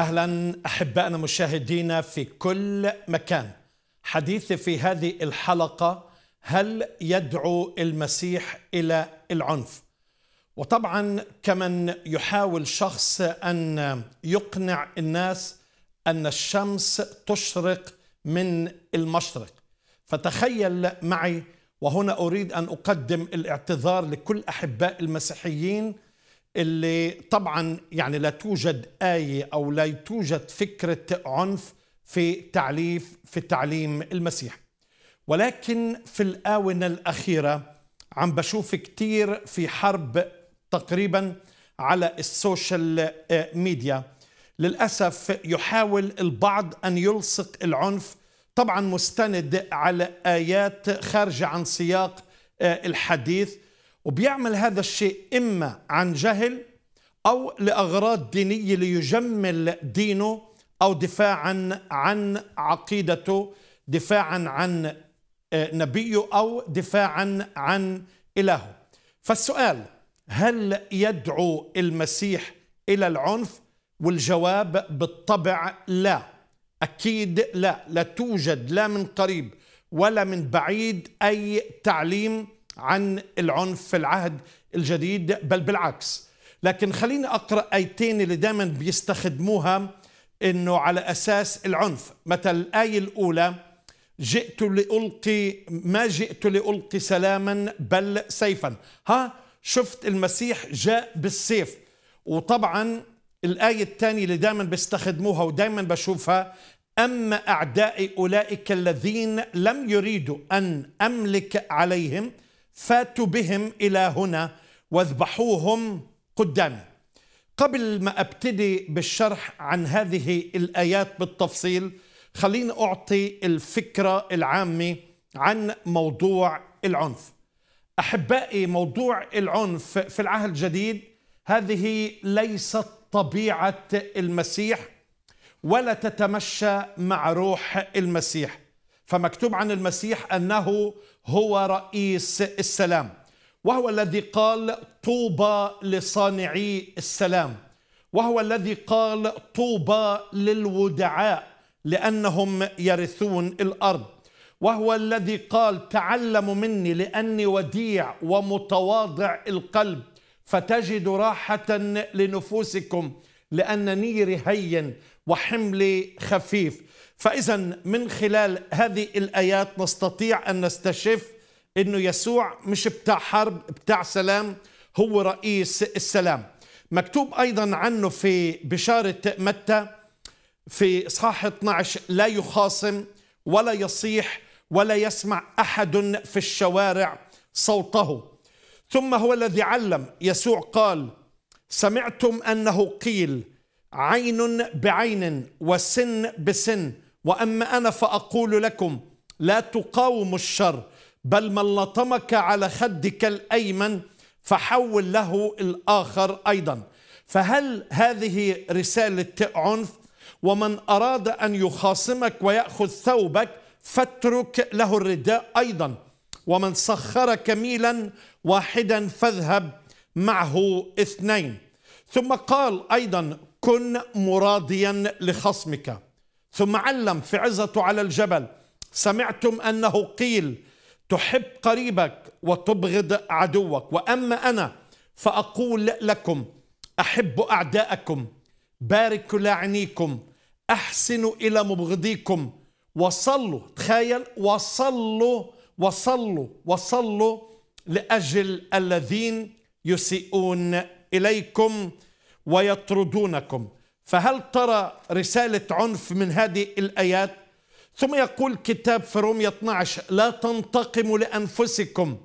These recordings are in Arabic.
اهلا احبائنا مشاهدينا في كل مكان حديثي في هذه الحلقه هل يدعو المسيح الى العنف وطبعا كمن يحاول شخص ان يقنع الناس ان الشمس تشرق من المشرق فتخيل معي وهنا اريد ان اقدم الاعتذار لكل احباء المسيحيين اللي طبعا يعني لا توجد آية أو لا توجد فكرة عنف في تعليف في تعليم المسيح ولكن في الآونة الأخيرة عم بشوف كتير في حرب تقريبا على السوشيال آه، ميديا للأسف يحاول البعض أن يلصق العنف طبعا مستند على آيات خارجة عن سياق آه، الحديث وبيعمل هذا الشيء إما عن جهل أو لأغراض دينية ليجمل دينه أو دفاعا عن عقيدته دفاعا عن آه، نبيه أو دفاعا عن إلهه فالسؤال هل يدعو المسيح إلى العنف؟ والجواب بالطبع لا أكيد لا لا توجد لا من قريب ولا من بعيد أي تعليم عن العنف في العهد الجديد بل بالعكس لكن خليني اقرا ايتين اللي دايما بيستخدموها انه على اساس العنف مثل الايه الاولى جئت لالقي ما جئت لالقي سلاما بل سيفا ها شفت المسيح جاء بالسيف وطبعا الايه الثانيه اللي دايما بيستخدموها ودايما بشوفها اما اعدائي اولئك الذين لم يريدوا ان املك عليهم فاتوا بهم إلى هنا واذبحوهم قدامي قبل ما أبتدي بالشرح عن هذه الآيات بالتفصيل خليني أعطي الفكرة العامة عن موضوع العنف أحبائي موضوع العنف في العهد الجديد هذه ليست طبيعة المسيح ولا تتمشى مع روح المسيح فمكتوب عن المسيح أنه هو رئيس السلام وهو الذي قال طوبى لصانعي السلام وهو الذي قال طوبى للودعاء لانهم يرثون الارض وهو الذي قال تعلموا مني لاني وديع ومتواضع القلب فتجد راحه لنفوسكم لان نيري هين وحملي خفيف فإذا من خلال هذه الآيات نستطيع أن نستشف أنه يسوع مش بتاع حرب بتاع سلام هو رئيس السلام مكتوب أيضا عنه في بشارة متى في إصحاح 12 لا يخاصم ولا يصيح ولا يسمع أحد في الشوارع صوته ثم هو الذي علم يسوع قال سمعتم أنه قيل عين بعين وسن بسن واما انا فاقول لكم لا تقاوموا الشر بل من لطمك على خدك الايمن فحول له الاخر ايضا فهل هذه رساله عنف ومن اراد ان يخاصمك وياخذ ثوبك فاترك له الرداء ايضا ومن سخرك ميلا واحدا فاذهب معه اثنين ثم قال ايضا كن مراضيا لخصمك ثم علم في عزته على الجبل سمعتم أنه قيل تحب قريبك وتبغض عدوك وأما أنا فأقول لكم أحب أعداءكم باركوا لاعنيكم أحسنوا إلى مبغضيكم وصلوا تخيل وصلوا وصلوا وصلوا لأجل الذين يسيئون إليكم ويطردونكم فهل ترى رسالة عنف من هذه الآيات؟ ثم يقول كتاب في رومية 12 لا تنتقموا لأنفسكم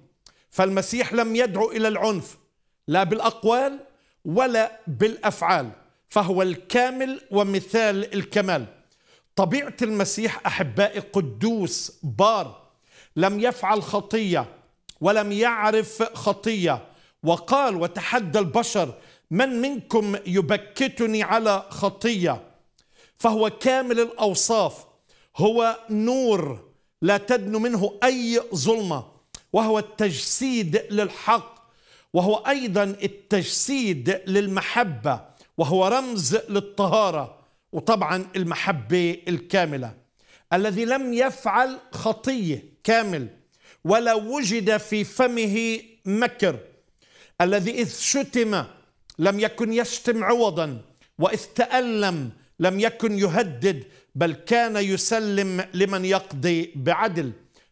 فالمسيح لم يدعو إلى العنف لا بالأقوال ولا بالأفعال فهو الكامل ومثال الكمال طبيعة المسيح أحبائي قدوس بار لم يفعل خطية ولم يعرف خطية وقال وتحدى البشر من منكم يبكتني على خطيه فهو كامل الاوصاف هو نور لا تدن منه اي ظلمه وهو التجسيد للحق وهو ايضا التجسيد للمحبه وهو رمز للطهاره وطبعا المحبه الكامله الذي لم يفعل خطيه كامل ولا وجد في فمه مكر الذي اذ شتم لم يكن يشتم عوضا واذ تالم لم يكن يهدد بل كان يسلم لمن يقضي بعدل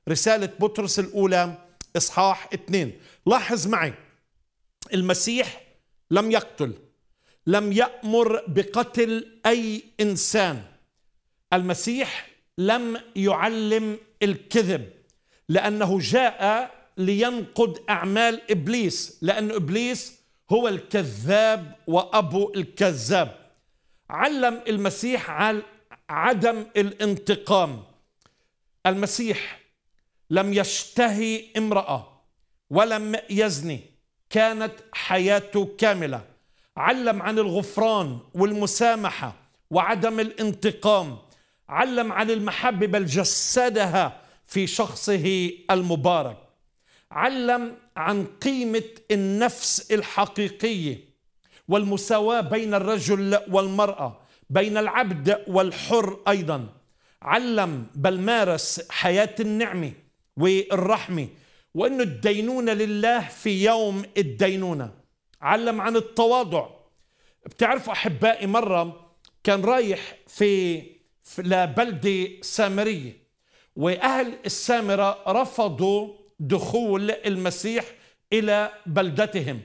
رساله بطرس الاولى اصحاح اثنين لاحظ معي المسيح لم يقتل لم يامر بقتل اي انسان المسيح لم يعلم الكذب لانه جاء لينقض اعمال ابليس لان ابليس هو الكذاب وأبو الكذاب علم المسيح على عدم الانتقام المسيح لم يشتهي امرأة ولم يزني كانت حياته كاملة علم عن الغفران والمسامحة وعدم الانتقام علم عن المحبة بل جسدها في شخصه المبارك علم عن قيمة النفس الحقيقية والمساواة بين الرجل والمرأة بين العبد والحر أيضا علم بل مارس حياة النعمة والرحمة وأن الدينونة لله في يوم الدينونة علم عن التواضع بتعرفوا أحبائي مرة كان رايح في لبلدة سامرية وأهل السامرة رفضوا دخول المسيح الى بلدتهم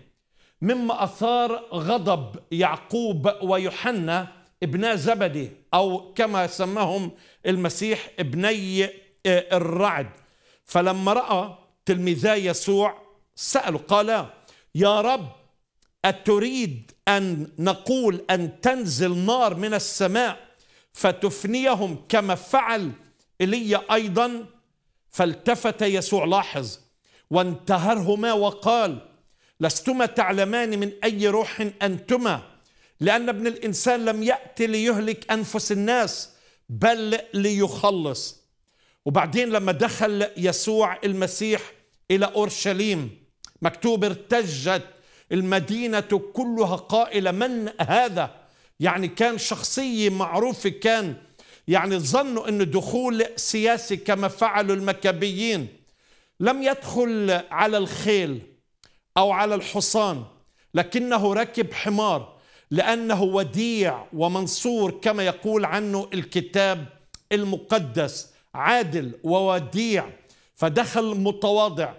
مما اثار غضب يعقوب ويوحنا ابنا زبدي او كما سماهم المسيح ابني آه، الرعد فلما راى تلميذا يسوع سالوا قال يا رب اتريد ان نقول ان تنزل نار من السماء فتفنيهم كما فعل ايليا ايضا فالتفت يسوع لاحظ وانتهرهما وقال لستما تعلمان من أي روح أنتما لأن ابن الإنسان لم يأتي ليهلك أنفس الناس بل ليخلص وبعدين لما دخل يسوع المسيح إلى أورشليم مكتوب ارتجت المدينة كلها قائلة من هذا يعني كان شخصية معروفة كان يعني ظنوا أن دخول سياسي كما فعلوا المكابيين لم يدخل على الخيل أو على الحصان لكنه ركب حمار لأنه وديع ومنصور كما يقول عنه الكتاب المقدس عادل ووديع فدخل متواضع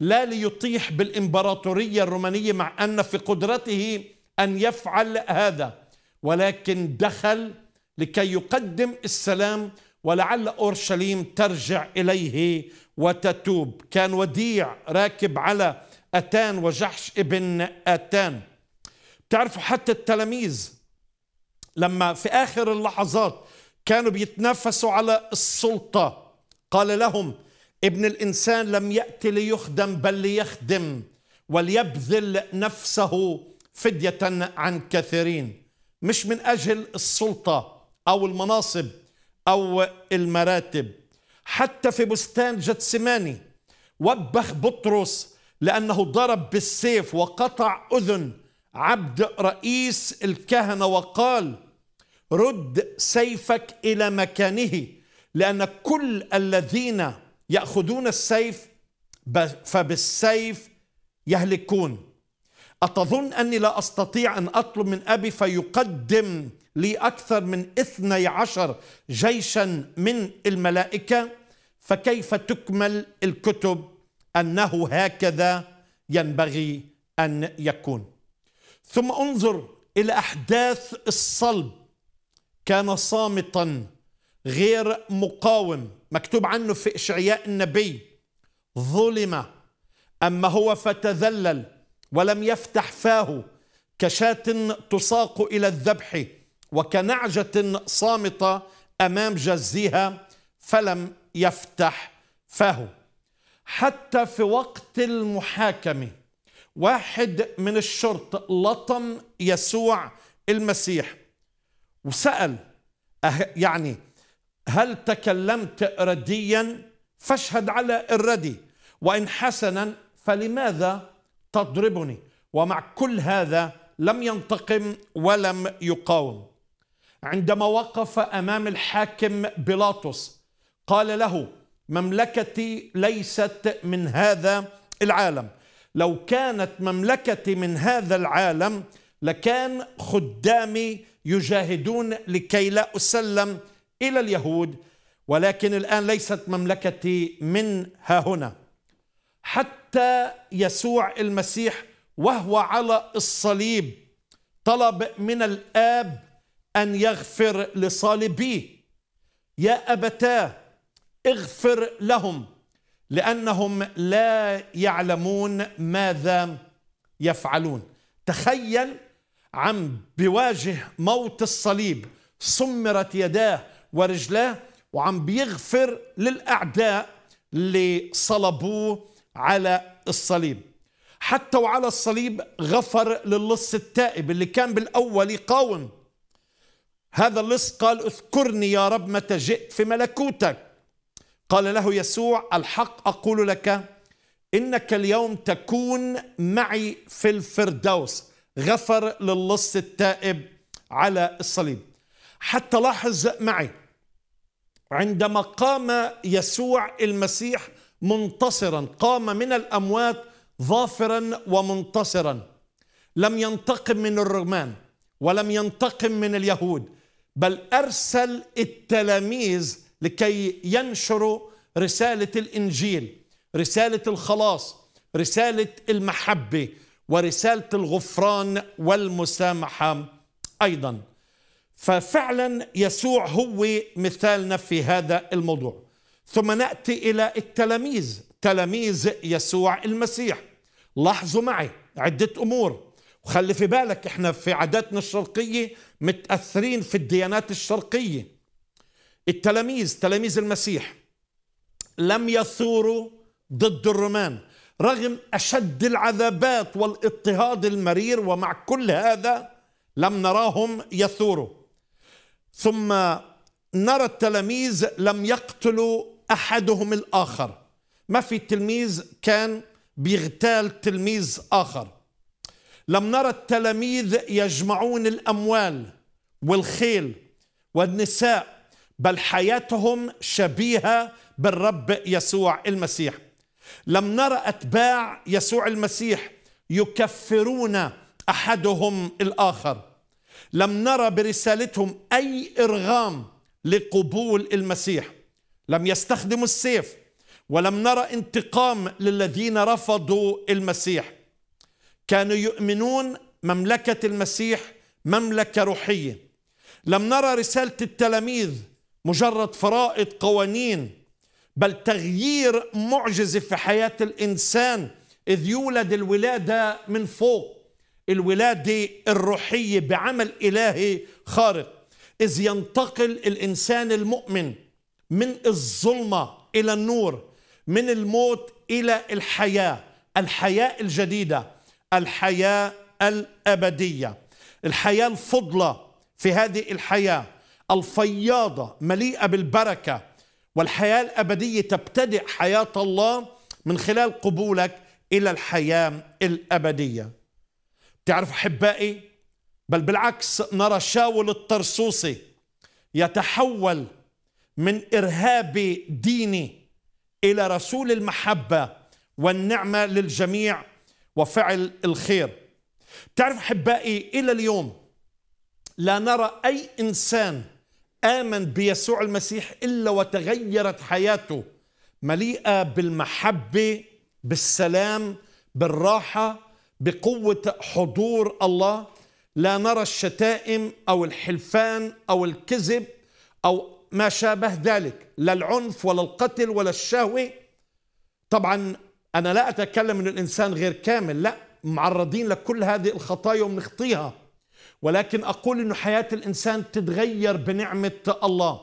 لا ليطيح بالإمبراطورية الرومانية مع أن في قدرته أن يفعل هذا ولكن دخل لكي يقدم السلام ولعل اورشليم ترجع اليه وتتوب كان وديع راكب على اتان وجحش ابن اتان بتعرفوا حتى التلاميذ لما في اخر اللحظات كانوا بيتنافسوا على السلطه قال لهم ابن الانسان لم ياتي ليخدم بل ليخدم وليبذل نفسه فديه عن كثيرين مش من اجل السلطه أو المناصب أو المراتب حتى في بستان جتسماني وبخ بطرس لأنه ضرب بالسيف وقطع أذن عبد رئيس الكهنة وقال رد سيفك إلى مكانه لأن كل الذين يأخذون السيف فبالسيف يهلكون أتظن أني لا أستطيع أن أطلب من أبي فيقدم لأكثر من 12 جيشا من الملائكة فكيف تكمل الكتب أنه هكذا ينبغي أن يكون ثم انظر إلى أحداث الصلب كان صامتا غير مقاوم مكتوب عنه في إشعياء النبي ظلم أما هو فتذلل ولم يفتح فاه كشاة تساق إلى الذبح وكنعجة صامتة أمام جزيها فلم يفتح فاه حتى في وقت المحاكمة واحد من الشرط لطم يسوع المسيح وسأل أه، يعني هل تكلمت رديا فاشهد على الردي وإن حسنا فلماذا تضربني ومع كل هذا لم ينتقم ولم يقاوم عندما وقف امام الحاكم بيلاطس قال له مملكتي ليست من هذا العالم لو كانت مملكتي من هذا العالم لكان خدامي يجاهدون لكي لا اسلم الى اليهود ولكن الان ليست مملكتي من ها هنا حتى يسوع المسيح وهو على الصليب طلب من الاب أن يغفر لصالبيه يا أبتاه اغفر لهم لأنهم لا يعلمون ماذا يفعلون تخيل عم بواجه موت الصليب سمرت يداه ورجلاه وعم بيغفر للأعداء اللي صلبوه على الصليب حتى وعلى الصليب غفر للص التائب اللي كان بالأول يقاوم هذا اللص قال اذكرني يا رب متى جئت في ملكوتك قال له يسوع الحق أقول لك إنك اليوم تكون معي في الفردوس غفر للص التائب على الصليب حتى لاحظ معي عندما قام يسوع المسيح منتصرا قام من الأموات ظافرا ومنتصرا لم ينتقم من الرومان ولم ينتقم من اليهود بل ارسل التلاميذ لكي ينشروا رساله الانجيل رساله الخلاص رساله المحبه ورساله الغفران والمسامحه ايضا ففعلا يسوع هو مثالنا في هذا الموضوع ثم ناتي الى التلاميذ تلاميذ يسوع المسيح لاحظوا معي عده امور وخلي في بالك احنا في عاداتنا الشرقية متأثرين في الديانات الشرقية التلاميذ تلاميذ المسيح لم يثوروا ضد الرومان رغم أشد العذابات والاضطهاد المرير ومع كل هذا لم نراهم يثوروا ثم نرى التلاميذ لم يقتلوا أحدهم الآخر ما في تلميذ كان بيغتال تلميذ آخر لم نرى التلاميذ يجمعون الأموال والخيل والنساء بل حياتهم شبيهة بالرب يسوع المسيح لم نرى أتباع يسوع المسيح يكفرون أحدهم الآخر لم نرى برسالتهم أي إرغام لقبول المسيح لم يستخدموا السيف ولم نرى انتقام للذين رفضوا المسيح كانوا يؤمنون مملكة المسيح مملكة روحية لم نرى رسالة التلاميذ مجرد فرائض قوانين بل تغيير معجزة في حياة الإنسان إذ يولد الولادة من فوق الولادة الروحية بعمل إلهي خارق إذ ينتقل الإنسان المؤمن من الظلمة إلى النور من الموت إلى الحياة الحياة الجديدة الحياة الأبدية الحياة الفضلة في هذه الحياة الفياضة مليئة بالبركة والحياة الأبدية تبتدئ حياة الله من خلال قبولك إلى الحياة الأبدية تعرف أحبائي بل بالعكس نرى شاول الطرسوسي يتحول من إرهابي ديني إلى رسول المحبة والنعمة للجميع وفعل الخير تعرف احبائي الى اليوم لا نرى اي انسان امن بيسوع المسيح الا وتغيرت حياته مليئه بالمحبه بالسلام بالراحه بقوه حضور الله لا نرى الشتائم او الحلفان او الكذب او ما شابه ذلك لا العنف ولا القتل ولا الشهوه طبعا أنا لا أتكلم أن الإنسان غير كامل لا معرضين لكل هذه الخطايا وبنخطيها ولكن أقول أن حياة الإنسان تتغير بنعمة الله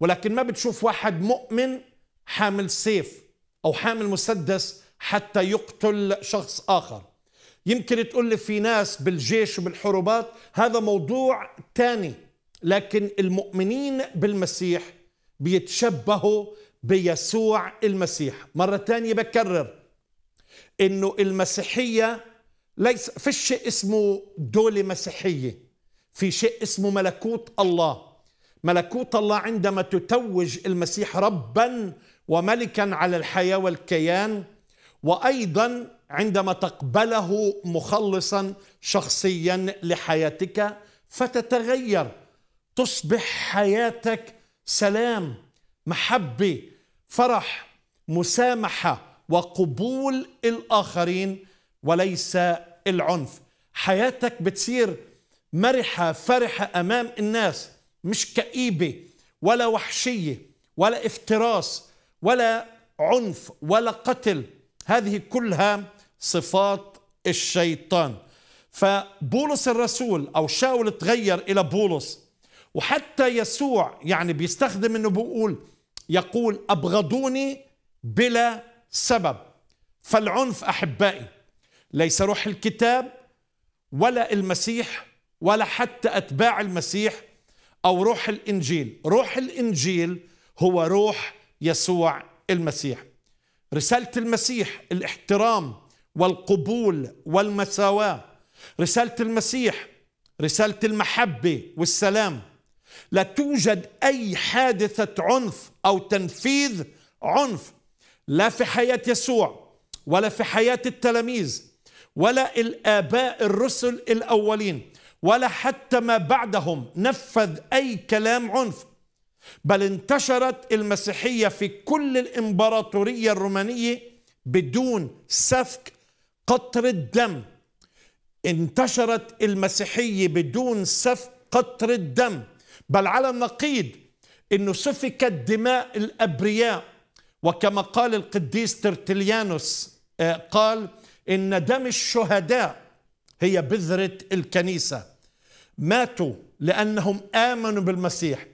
ولكن ما بتشوف واحد مؤمن حامل سيف أو حامل مسدس حتى يقتل شخص آخر يمكن تقول لي في ناس بالجيش وبالحروبات هذا موضوع تاني لكن المؤمنين بالمسيح بيتشبهوا بيسوع المسيح مرة ثانية بكرر انه المسيحية ليس في شيء اسمه دولة مسيحية في شيء اسمه ملكوت الله ملكوت الله عندما تتوج المسيح ربا وملكا على الحياة والكيان وأيضا عندما تقبله مخلصا شخصيا لحياتك فتتغير تصبح حياتك سلام محبه فرح مسامحه وقبول الاخرين وليس العنف حياتك بتصير مرحه فرحه امام الناس مش كئيبه ولا وحشيه ولا افتراس ولا عنف ولا قتل هذه كلها صفات الشيطان فبولس الرسول او شاول تغير الى بولس وحتى يسوع يعني بيستخدم انه بيقول يقول أبغضوني بلا سبب فالعنف أحبائي ليس روح الكتاب ولا المسيح ولا حتى أتباع المسيح أو روح الإنجيل روح الإنجيل هو روح يسوع المسيح رسالة المسيح الاحترام والقبول والمساواة رسالة المسيح رسالة المحبة والسلام لا توجد أي حادثة عنف أو تنفيذ عنف لا في حياة يسوع ولا في حياة التلاميذ ولا الآباء الرسل الأولين ولا حتى ما بعدهم نفذ أي كلام عنف بل انتشرت المسيحية في كل الإمبراطورية الرومانية بدون سفك قطرة دم انتشرت المسيحية بدون سفك قطرة دم بل على النقيض انه سفكت دماء الابرياء وكما قال القديس ترتليانوس آه، قال ان دم الشهداء هي بذره الكنيسه ماتوا لانهم امنوا بالمسيح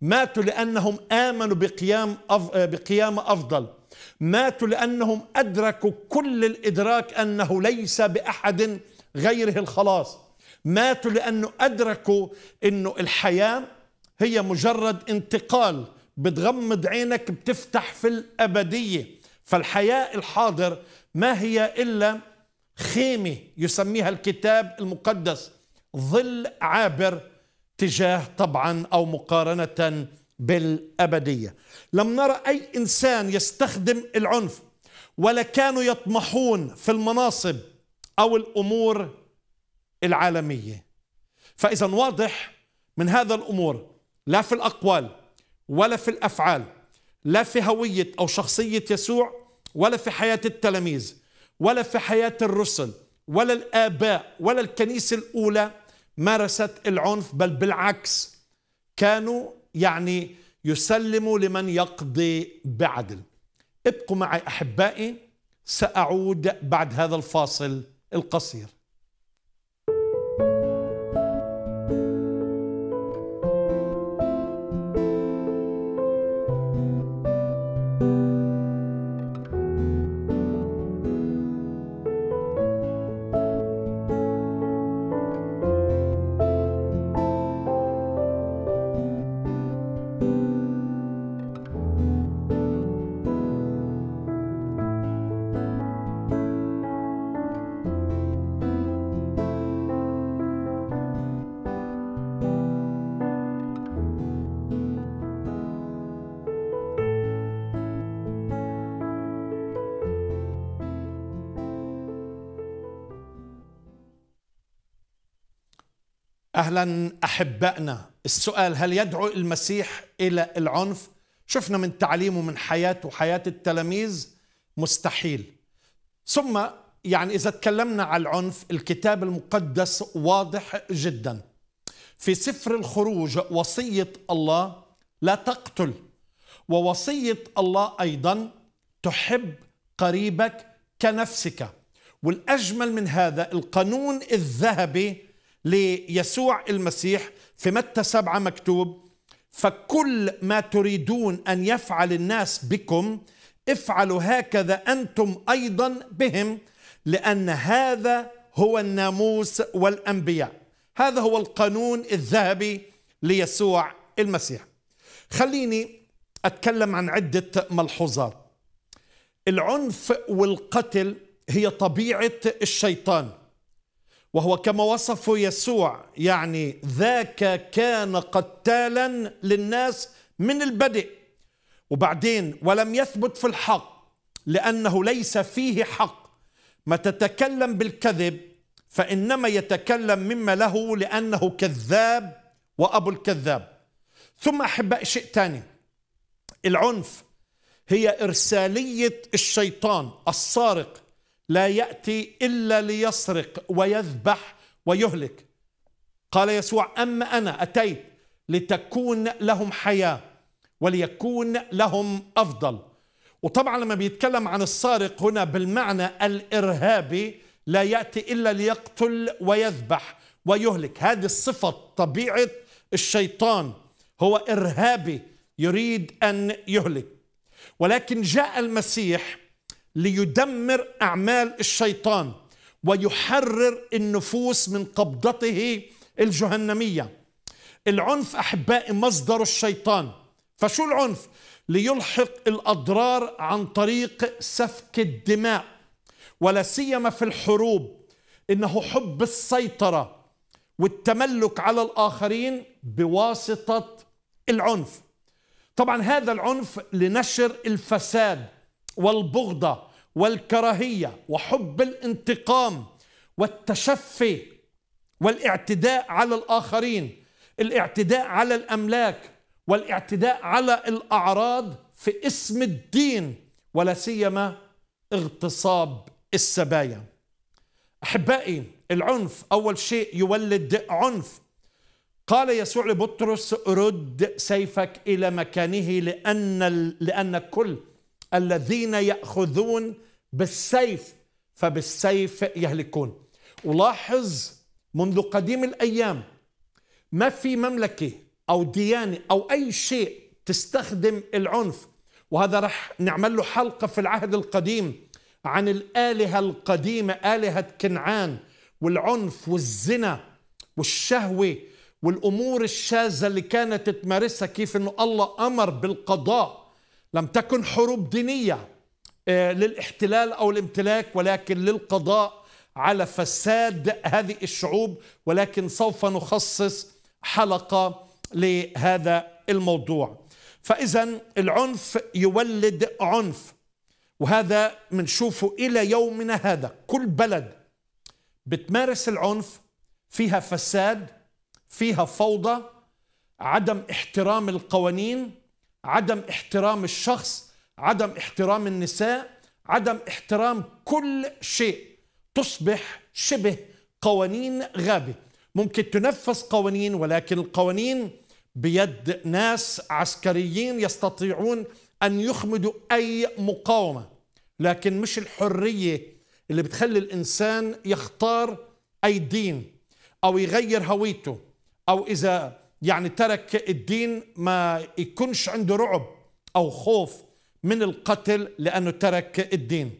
ماتوا لانهم امنوا بقيام آه، بقيامه افضل ماتوا لانهم ادركوا كل الادراك انه ليس باحد غيره الخلاص ماتوا لانه ادركوا انه الحياه هي مجرد انتقال بتغمض عينك بتفتح في الأبدية فالحياة الحاضر ما هي إلا خيمة يسميها الكتاب المقدس ظل عابر تجاه طبعا أو مقارنة بالأبدية لم نرى أي إنسان يستخدم العنف ولا كانوا يطمحون في المناصب أو الأمور العالمية فإذا واضح من هذا الأمور لا في الأقوال ولا في الأفعال لا في هوية أو شخصية يسوع ولا في حياة التلاميذ ولا في حياة الرسل ولا الآباء ولا الكنيسة الأولى مارست العنف بل بالعكس كانوا يعني يسلموا لمن يقضي بعدل ابقوا معي أحبائي سأعود بعد هذا الفاصل القصير اهلا احبائنا السؤال هل يدعو المسيح الى العنف شفنا من تعليمه من حياته وحياه التلاميذ مستحيل ثم يعني اذا تكلمنا عن العنف الكتاب المقدس واضح جدا في سفر الخروج وصيه الله لا تقتل ووصيه الله ايضا تحب قريبك كنفسك والاجمل من هذا القانون الذهبي ليسوع المسيح في متى سبعة مكتوب فكل ما تريدون أن يفعل الناس بكم افعلوا هكذا أنتم أيضا بهم لأن هذا هو الناموس والأنبياء هذا هو القانون الذهبي ليسوع المسيح خليني أتكلم عن عدة ملحوظات العنف والقتل هي طبيعة الشيطان وهو كما وصف يسوع يعني ذاك كان قتالا للناس من البدء وبعدين ولم يثبت في الحق لأنه ليس فيه حق ما تتكلم بالكذب فإنما يتكلم مما له لأنه كذاب وأبو الكذاب ثم أحباء شيء ثاني العنف هي إرسالية الشيطان السارق لا يأتي إلا ليسرق ويذبح ويهلك قال يسوع أما أنا أتيت لتكون لهم حياة وليكون لهم أفضل وطبعا لما بيتكلم عن السارق هنا بالمعنى الإرهابي لا يأتي إلا ليقتل ويذبح ويهلك هذه الصفة طبيعة الشيطان هو إرهابي يريد أن يهلك ولكن جاء المسيح ليدمر اعمال الشيطان ويحرر النفوس من قبضته الجهنميه العنف احبائي مصدر الشيطان فشو العنف ليلحق الاضرار عن طريق سفك الدماء ولا سيما في الحروب انه حب السيطره والتملك على الاخرين بواسطه العنف طبعا هذا العنف لنشر الفساد والبغضة والكراهية وحب الانتقام والتشفي والاعتداء على الآخرين الاعتداء على الأملاك والاعتداء على الأعراض في اسم الدين ولا سيما اغتصاب السبايا أحبائي العنف أول شيء يولد عنف قال يسوع لبطرس رد سيفك إلى مكانه لأن, لأن كل الذين ياخذون بالسيف فبالسيف يهلكون ولاحظ منذ قديم الايام ما في مملكه او ديانه او اي شيء تستخدم العنف وهذا رح نعمل له حلقه في العهد القديم عن الالهه القديمه الهه كنعان والعنف والزنا والشهوه والامور الشاذه اللي كانت تمارسها كيف انه الله امر بالقضاء لم تكن حروب دينية آه، للاحتلال أو الامتلاك ولكن للقضاء على فساد هذه الشعوب ولكن سوف نخصص حلقة لهذا الموضوع فإذا العنف يولد عنف وهذا بنشوفه إلى يومنا هذا كل بلد بتمارس العنف فيها فساد فيها فوضى عدم احترام القوانين عدم احترام الشخص عدم احترام النساء عدم احترام كل شيء تصبح شبه قوانين غابه ممكن تنفذ قوانين ولكن القوانين بيد ناس عسكريين يستطيعون ان يخمدوا اي مقاومه لكن مش الحريه اللي بتخلي الانسان يختار اي دين او يغير هويته او اذا يعني ترك الدين ما يكونش عنده رعب أو خوف من القتل لأنه ترك الدين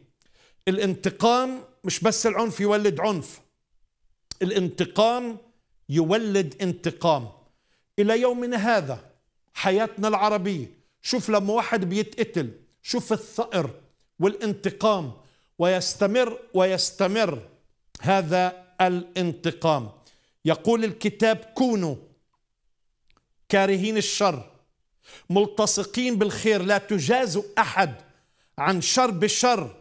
الانتقام مش بس العنف يولد عنف الانتقام يولد انتقام إلى يومنا هذا حياتنا العربية شوف لما واحد بيتقتل شوف الثأر والانتقام ويستمر ويستمر هذا الانتقام يقول الكتاب كونوا كارهين الشر ملتصقين بالخير لا تجازوا احد عن شر بشر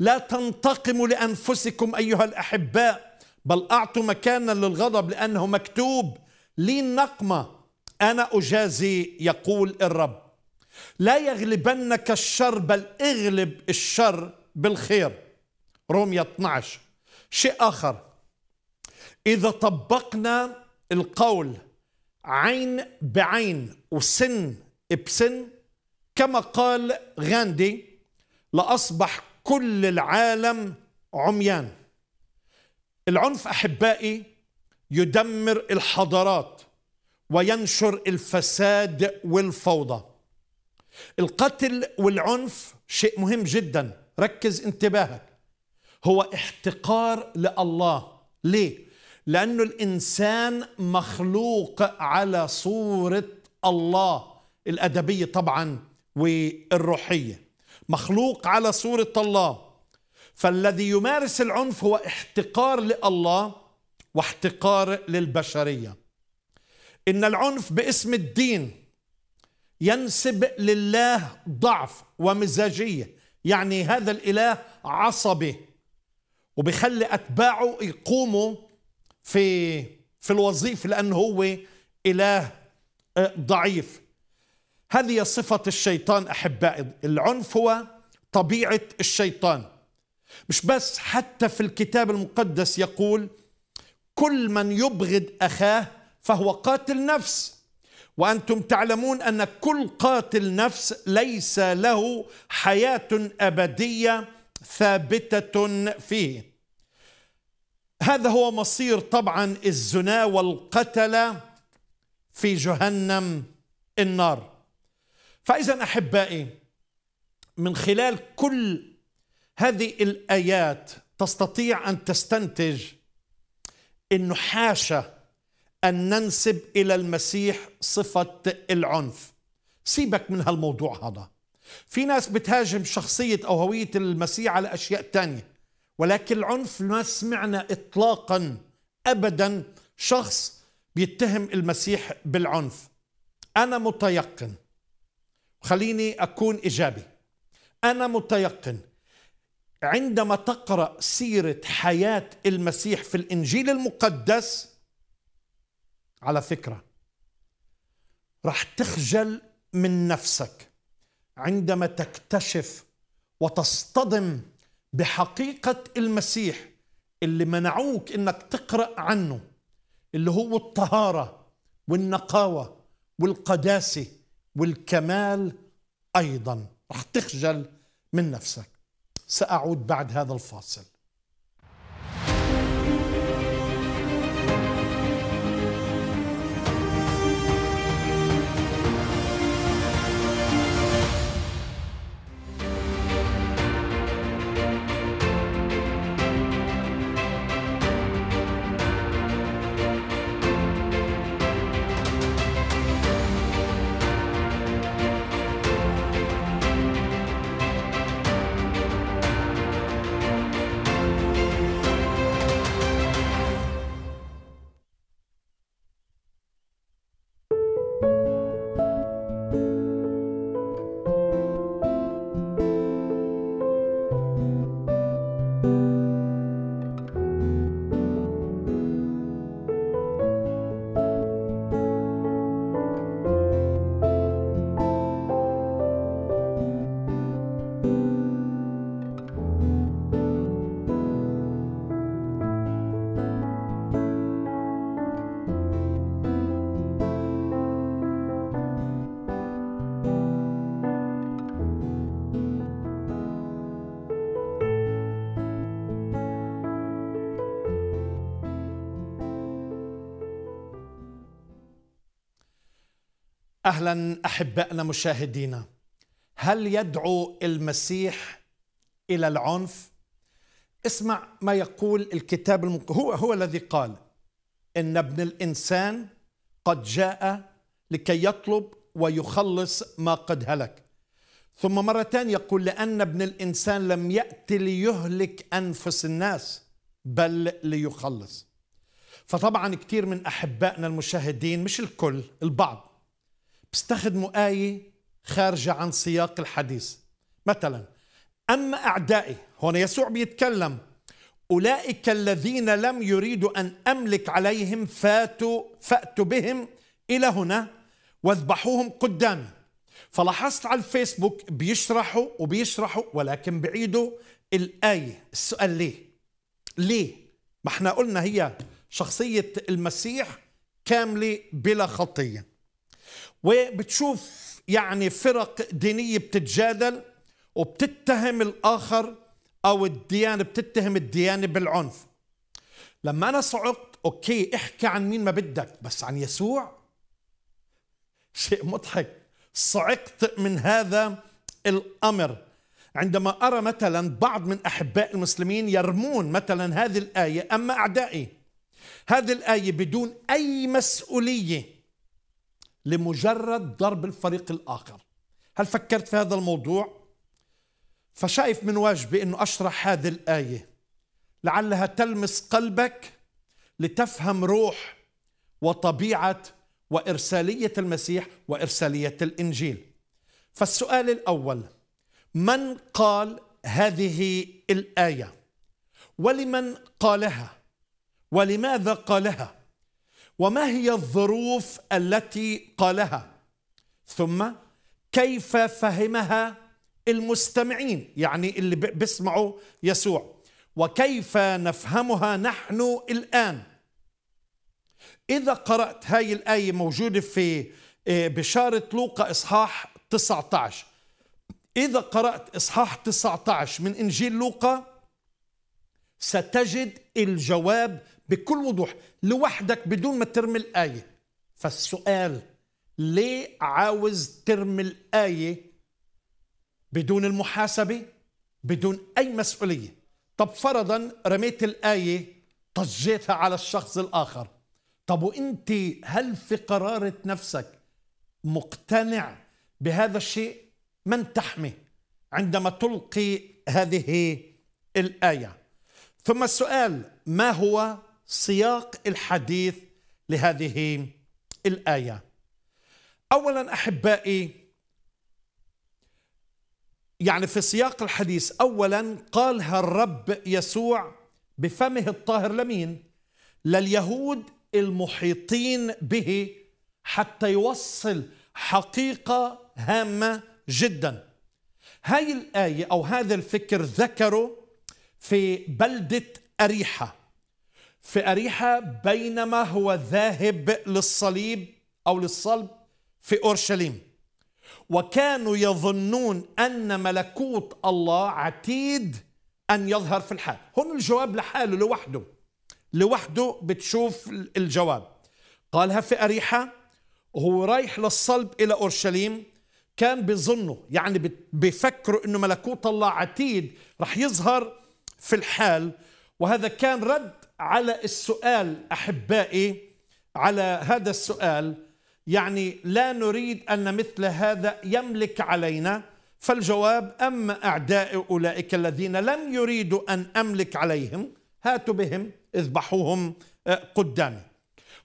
لا تنتقموا لانفسكم ايها الاحباء بل اعطوا مكانا للغضب لانه مكتوب لي النقمه انا اجازي يقول الرب لا يغلبنك الشر بل اغلب الشر بالخير رومية 12 شيء آخر إذا طبقنا القول عين بعين وسن بسن كما قال غاندي لأصبح كل العالم عميان العنف أحبائي يدمر الحضارات وينشر الفساد والفوضى القتل والعنف شيء مهم جدا ركز انتباهك هو احتقار لله ليه لأنه الإنسان مخلوق على صورة الله الأدبية طبعا والروحية مخلوق على صورة الله فالذي يمارس العنف هو احتقار لله واحتقار للبشرية إن العنف باسم الدين ينسب لله ضعف ومزاجية يعني هذا الإله عصبي وبيخلي أتباعه يقوموا في في الوظيفة لأنه هو إله آه، ضعيف هذه صفة الشيطان أحبائي العنف هو طبيعة الشيطان مش بس حتى في الكتاب المقدس يقول كل من يبغض أخاه فهو قاتل نفس وأنتم تعلمون أن كل قاتل نفس ليس له حياة أبدية ثابتة فيه هذا هو مصير طبعا الزنا والقتلة في جهنم النار فإذا أحبائي من خلال كل هذه الآيات تستطيع أن تستنتج أنه حاشا أن ننسب إلى المسيح صفة العنف سيبك من هالموضوع هذا في ناس بتهاجم شخصية أو هوية المسيح على أشياء تانية ولكن العنف ما سمعنا اطلاقا ابدا شخص بيتهم المسيح بالعنف انا متيقن خليني اكون ايجابي انا متيقن عندما تقرا سيره حياه المسيح في الانجيل المقدس على فكره راح تخجل من نفسك عندما تكتشف وتصطدم بحقيقة المسيح اللي منعوك انك تقرأ عنه اللي هو الطهارة والنقاوة والقداسة والكمال أيضا رح تخجل من نفسك سأعود بعد هذا الفاصل اهلا احبائنا مشاهدينا هل يدعو المسيح الى العنف اسمع ما يقول الكتاب المك... هو هو الذي قال ان ابن الانسان قد جاء لكي يطلب ويخلص ما قد هلك ثم مرة ثانية يقول لأن ابن الإنسان لم يأتي ليهلك أنفس الناس بل ليخلص فطبعا كثير من أحبائنا المشاهدين مش الكل البعض بيستخدموا آية خارجة عن سياق الحديث مثلا أما أعدائي هون يسوع بيتكلم أولئك الذين لم يريدوا أن أملك عليهم فاتوا فأتوا بهم إلى هنا واذبحوهم قدامي فلاحظت على الفيسبوك بيشرحوا وبيشرحوا ولكن بعيدوا الآية السؤال ليه ليه ما احنا قلنا هي شخصية المسيح كاملة بلا خطية وبتشوف يعني فرق دينية بتتجادل وبتتهم الآخر أو الديانة بتتهم الديانة بالعنف لما أنا صعقت أوكي احكي عن مين ما بدك بس عن يسوع شيء مضحك صعقت من هذا الأمر عندما أرى مثلا بعض من أحباء المسلمين يرمون مثلا هذه الآية أما أعدائي هذه الآية بدون أي مسؤولية لمجرد ضرب الفريق الآخر هل فكرت في هذا الموضوع؟ فشايف من واجبي أنه أشرح هذه الآية لعلها تلمس قلبك لتفهم روح وطبيعة وإرسالية المسيح وإرسالية الإنجيل فالسؤال الأول من قال هذه الآية ولمن قالها ولماذا قالها وما هي الظروف التي قالها ثم كيف فهمها المستمعين يعني اللي بيسمعوا يسوع وكيف نفهمها نحن الآن إذا قرأت هاي الآية موجودة في آه، بشارة لوقا إصحاح 19 إذا قرأت إصحاح 19 من إنجيل لوقا ستجد الجواب بكل وضوح لوحدك بدون ما ترمي الآية فالسؤال ليه عاوز ترمي الآية بدون المحاسبة بدون أي مسؤولية طب فرضا رميت الآية طجيتها على الشخص الآخر طب وانت هل في قرارة نفسك مقتنع بهذا الشيء من تحمي عندما تلقي هذه الآية ثم السؤال ما هو سياق الحديث لهذه الايه اولا احبائي يعني في سياق الحديث اولا قالها الرب يسوع بفمه الطاهر لمين لليهود المحيطين به حتى يوصل حقيقه هامه جدا هاي الايه او هذا الفكر ذكره في بلده اريحه في أريحة بينما هو ذاهب للصليب أو للصلب في أورشليم وكانوا يظنون أن ملكوت الله عتيد أن يظهر في الحال هون الجواب لحاله لوحده لوحده بتشوف الجواب قالها في أريحة وهو رايح للصلب إلى أورشليم كان بظنه يعني بيفكروا أنه ملكوت الله عتيد رح يظهر في الحال وهذا كان رد على السؤال احبائي على هذا السؤال يعني لا نريد ان مثل هذا يملك علينا فالجواب اما اعدائي اولئك الذين لم يريدوا ان املك عليهم هاتوا بهم اذبحوهم آه، قدامي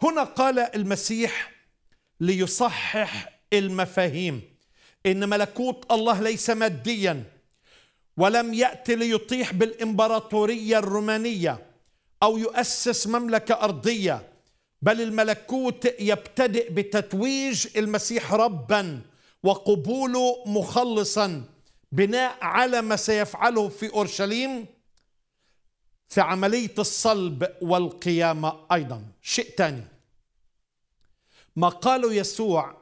هنا قال المسيح ليصحح المفاهيم ان ملكوت الله ليس ماديا ولم ياتي ليطيح بالامبراطوريه الرومانيه أو يؤسس مملكة أرضية بل الملكوت يبتدئ بتتويج المسيح ربا وقبوله مخلصا بناء على ما سيفعله في أورشليم في عملية الصلب والقيامة أيضا شيء ثاني ما قاله يسوع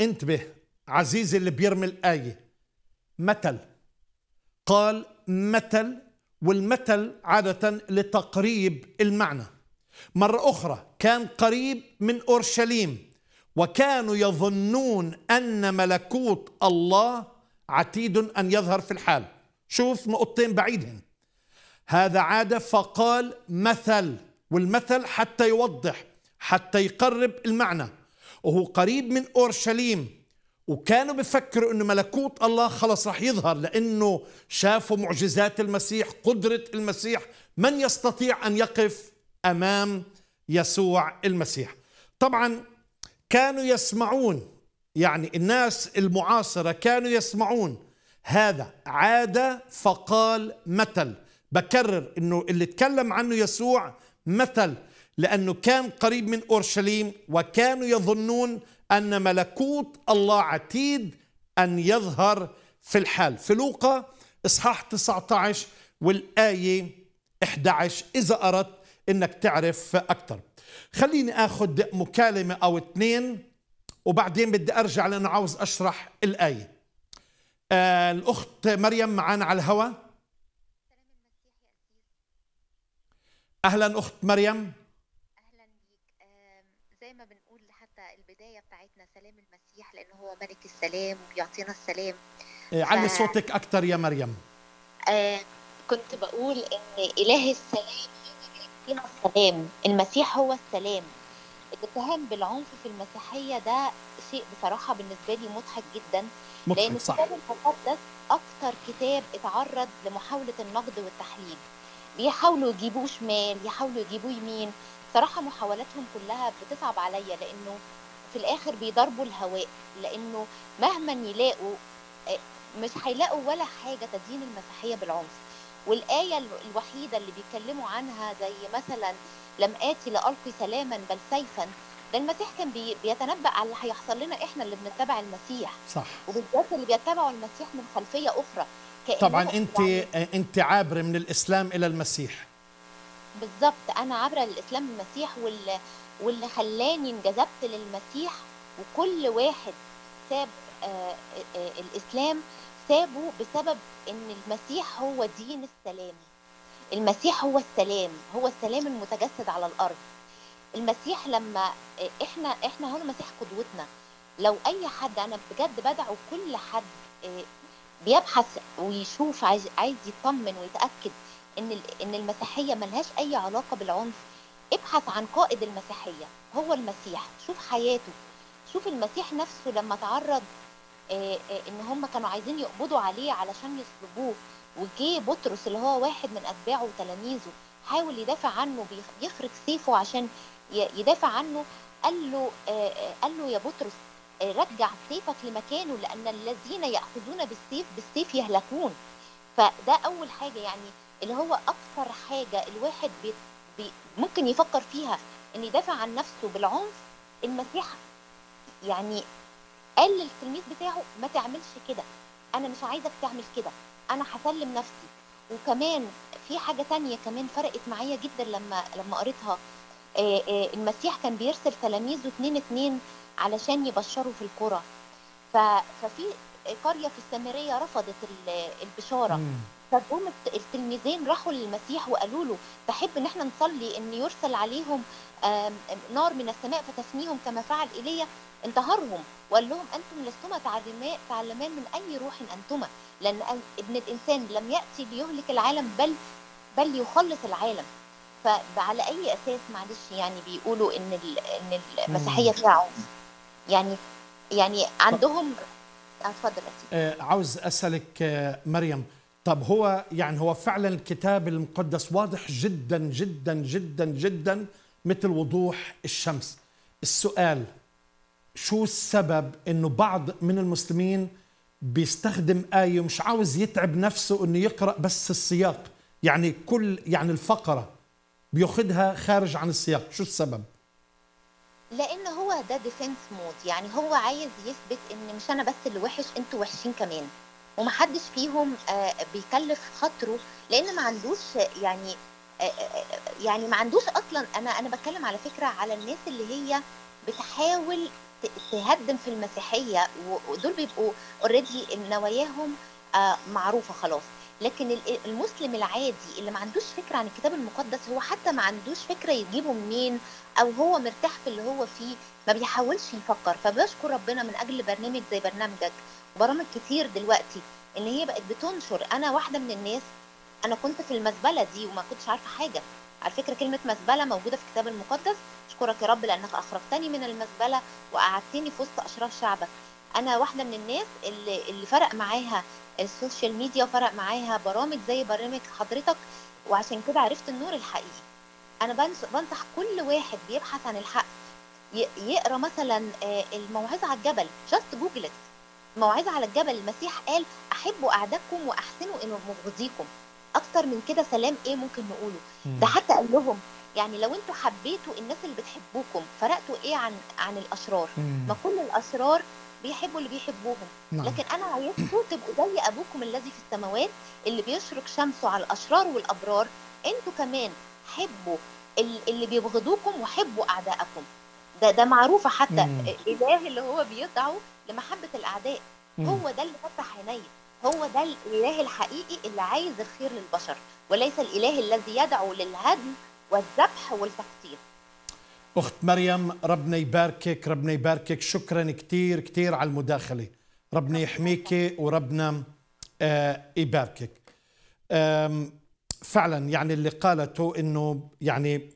انتبه عزيزي اللي بيرمي الآية مثل قال مثل والمثل عادة لتقريب المعنى مرة أخرى كان قريب من أورشليم وكانوا يظنون أن ملكوت الله عتيد أن يظهر في الحال شوف نقطتين بعيدهم هذا عادة فقال مثل والمثل حتى يوضح حتى يقرب المعنى وهو قريب من أورشليم وكانوا بفكروا انه ملكوت الله خلص رح يظهر لانه شافوا معجزات المسيح قدره المسيح من يستطيع ان يقف امام يسوع المسيح طبعا كانوا يسمعون يعني الناس المعاصره كانوا يسمعون هذا عاد فقال مثل بكرر انه اللي تكلم عنه يسوع مثل لانه كان قريب من اورشليم وكانوا يظنون أن ملكوت الله عتيد أن يظهر في الحال في لوقا إصحاح 19 والآية 11 إذا أردت أنك تعرف أكثر خليني أخذ مكالمة أو اثنين وبعدين بدي أرجع لأنه عاوز أشرح الآية آه الأخت مريم معانا على الهواء أهلا أخت مريم هو ملك السلام وبيعطينا السلام إيه، علي ف... صوتك اكثر يا مريم آه كنت بقول ان اله السلام يعطينا السلام المسيح هو السلام الاتهام بالعنف في المسيحيه ده شيء بصراحه بالنسبه لي مضحك جدا لان الكتاب المقدس اكتر كتاب اتعرض لمحاوله النقد والتحليل بيحاولوا يجيبوه شمال يحاولوا يجيبوه يمين صراحه محاولاتهم كلها بتصعب عليا لانه في الاخر بيضربوا الهواء لانه مهما يلاقوا آه، مش هيلاقوا ولا حاجه تدين المسيحيه بالعنف والايه الوحيده اللي بيتكلموا عنها زي مثلا لم اتي لالقي سلاما بل سيفا ده المسيح كان بيتنبأ على اللي هيحصل لنا احنا اللي بنتبع المسيح صح وبالذات اللي بيتبعوا المسيح من خلفيه اخرى طبعا يعني انت يعني انت عابره من الاسلام الى المسيح بالظبط انا عابره للاسلام المسيح وال واللي خلاني انجذبت للمسيح وكل واحد ساب آه، آه، آه، الاسلام سابه بسبب ان المسيح هو دين السلام المسيح هو السلام هو السلام المتجسد على الارض المسيح لما احنا احنا هو المسيح قدوتنا لو اي حد انا بجد بدعو كل حد بيبحث ويشوف عايز يطمن ويتاكد ان ان المسيحيه ملهاش اي علاقه بالعنف ابحث عن قائد المسيحية هو المسيح شوف حياته شوف المسيح نفسه لما تعرض آه، آه، ان هم كانوا عايزين يقبضوا عليه علشان يصلبوه وجه بطرس اللي هو واحد من اتباعه وتلاميذه حاول يدافع عنه بيخرج سيفه عشان يدافع عنه قال له آه، قال له يا بطرس رجع سيفك لمكانه لان الذين ياخذون بالسيف بالسيف يهلكون فده اول حاجه يعني اللي هو اكثر حاجه الواحد ممكن يفكر فيها ان يدافع عن نفسه بالعنف المسيح يعني قال للتلميذ بتاعه ما تعملش كده انا مش عايزك تعمل كده انا هسلم نفسي وكمان في حاجه تانية كمان فرقت معايا جدا لما لما قريتها المسيح كان بيرسل تلاميذه اتنين اتنين علشان يبشروا في القرى ففي قريه في السامريه رفضت البشاره فقوم فجم التلميذين راحوا للمسيح وقالوا له تحب ان احنا نصلي ان يرسل عليهم نار من السماء فتسميهم كما فعل ايليا انتهرهم وقال لهم انتم لستما تعلمان من اي روح انتما لان ابن الانسان لم ياتي ليهلك العالم بل بل يخلص العالم فعلى اي اساس معلش يعني بيقولوا ان ان المسيحيه فيها عنف يعني يعني عندهم اتفضل آه، آه، عاوز اسالك آه، مريم طب هو يعني هو فعلا الكتاب المقدس واضح جدا جدا جدا جدا مثل وضوح الشمس السؤال شو السبب انه بعض من المسلمين بيستخدم آية ومش عاوز يتعب نفسه انه يقرأ بس السياق يعني كل يعني الفقرة بياخدها خارج عن السياق شو السبب لان هو ده ديفنس مود يعني هو عايز يثبت ان مش انا بس اللي وحش انتوا وحشين كمان ومحدش فيهم آه، بيكلف خاطره لان ما عندوش يعني آه، آه، يعني ما عندوش اصلا انا انا بتكلم على فكره على الناس اللي هي بتحاول تهدم في المسيحيه ودول بيبقوا اوريدي نواياهم معروفه خلاص لكن المسلم العادي اللي ما عندوش فكره عن الكتاب المقدس هو حتى ما عندوش فكره يجيبه منين او هو مرتاح في اللي هو فيه ما بيحاولش يفكر فبشكر ربنا من اجل برنامج زي برنامجك وبرامج كتير دلوقتي ان هي بقت بتنشر انا واحده من الناس انا كنت في المزبله دي وما كنتش عارفه حاجه على فكره كلمه مزبله موجوده في الكتاب المقدس اشكرك يا رب لانك اخرجتني من المزبله وقعدتني في وسط اشراف شعبك انا واحده من الناس اللي, اللي فرق معاها السوشيال ميديا وفرق معاها برامج زي برنامج حضرتك وعشان كده عرفت النور الحقيقي انا بنصح كل واحد بيبحث عن الحق يقرا مثلا آه، الموعظه على الجبل جاست جوجلت موعظه على الجبل المسيح قال احبوا اعدائكم واحسنوا ان مبغضيكم اكتر من كده سلام ايه ممكن نقوله ده حتى قال لهم يعني لو انتوا حبيتوا الناس اللي بتحبوكم فرقتوا ايه عن عن الاشرار ما كل الاشرار بيحبوا اللي بيحبوهم نعم. لكن انا عايزكم تبقوا زي ابوكم الذي في السماوات اللي بيشرق شمسه على الاشرار والابرار انتوا كمان حبوا اللي بيبغضوكم وحبوا اعدائكم ده ده معروفه حتى الاله اللي هو بيدعو لمحبه الاعداء مم. هو ده اللي فتح عينيا هو ده الاله الحقيقي اللي عايز الخير للبشر وليس الاله الذي يدعو للهدم والذبح والتقتير أخت مريم ربنا يباركك ربنا يباركك شكرا كتير كتير على المداخلة ربنا يحميك وربنا آه، يباركك فعلا يعني اللي قالته انه يعني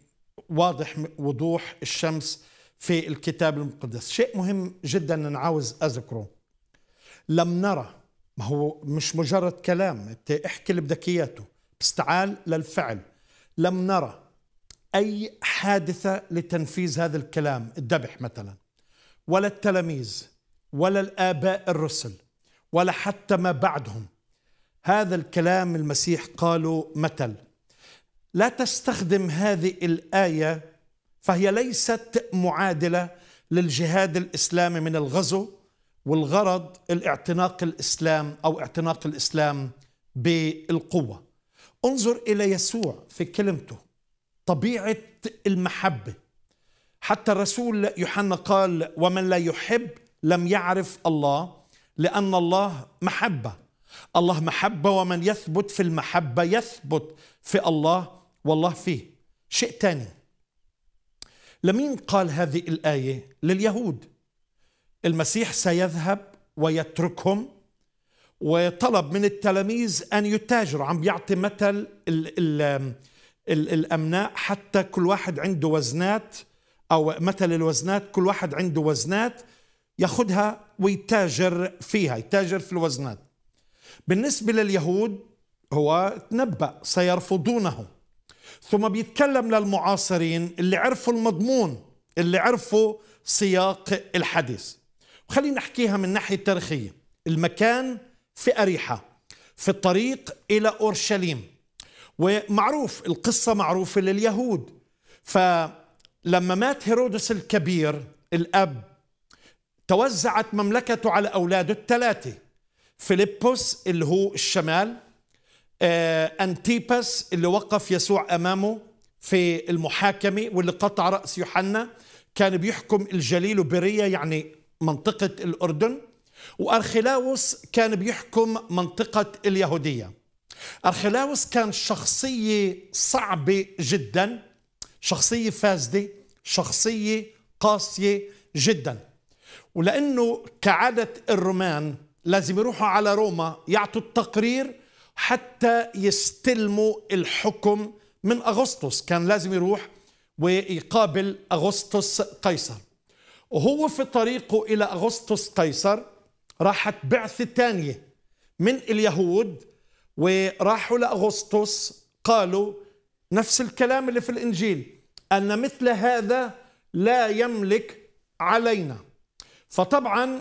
واضح وضوح الشمس في الكتاب المقدس شيء مهم جدا أنا عاوز أذكره لم نرى ما هو مش مجرد كلام انت احكي اللي بدك اياه بس تعال للفعل لم نرى أي حادثة لتنفيذ هذا الكلام الذبح مثلا ولا التلاميذ ولا الآباء الرسل ولا حتى ما بعدهم هذا الكلام المسيح قالوا مثل لا تستخدم هذه الآية فهي ليست معادلة للجهاد الإسلامي من الغزو والغرض الاعتناق الإسلام أو اعتناق الإسلام بالقوة انظر إلى يسوع في كلمته طبيعه المحبه حتى الرسول يوحنا قال ومن لا يحب لم يعرف الله لان الله محبه الله محبه ومن يثبت في المحبه يثبت في الله والله فيه شيء ثاني لمين قال هذه الايه لليهود المسيح سيذهب ويتركهم وطلب من التلاميذ ان يتاجروا عم بيعطي مثل ال ال الامناء حتى كل واحد عنده وزنات او مثل الوزنات كل واحد عنده وزنات ياخذها ويتاجر فيها يتاجر في الوزنات بالنسبه لليهود هو تنبأ سيرفضونه ثم بيتكلم للمعاصرين اللي عرفوا المضمون اللي عرفوا سياق الحديث خلينا نحكيها من ناحية تاريخية المكان في أريحة في الطريق إلى أورشليم ومعروف القصة معروفة لليهود فلما مات هيرودس الكبير الأب توزعت مملكته على أولاده الثلاثة فيلبس اللي هو الشمال آه، أنتيبس اللي وقف يسوع أمامه في المحاكمة واللي قطع رأس يوحنا كان بيحكم الجليل وبرية يعني منطقة الأردن وأرخلاوس كان بيحكم منطقة اليهودية أرخلاوس كان شخصية صعبة جدا شخصية فاسدة شخصية قاسية جدا ولأنه كعادة الرومان لازم يروحوا على روما يعطوا التقرير حتى يستلموا الحكم من أغسطس كان لازم يروح ويقابل أغسطس قيصر وهو في طريقه إلى أغسطس قيصر راحت بعثة ثانية من اليهود وراحوا لاغسطس قالوا نفس الكلام اللي في الانجيل ان مثل هذا لا يملك علينا فطبعا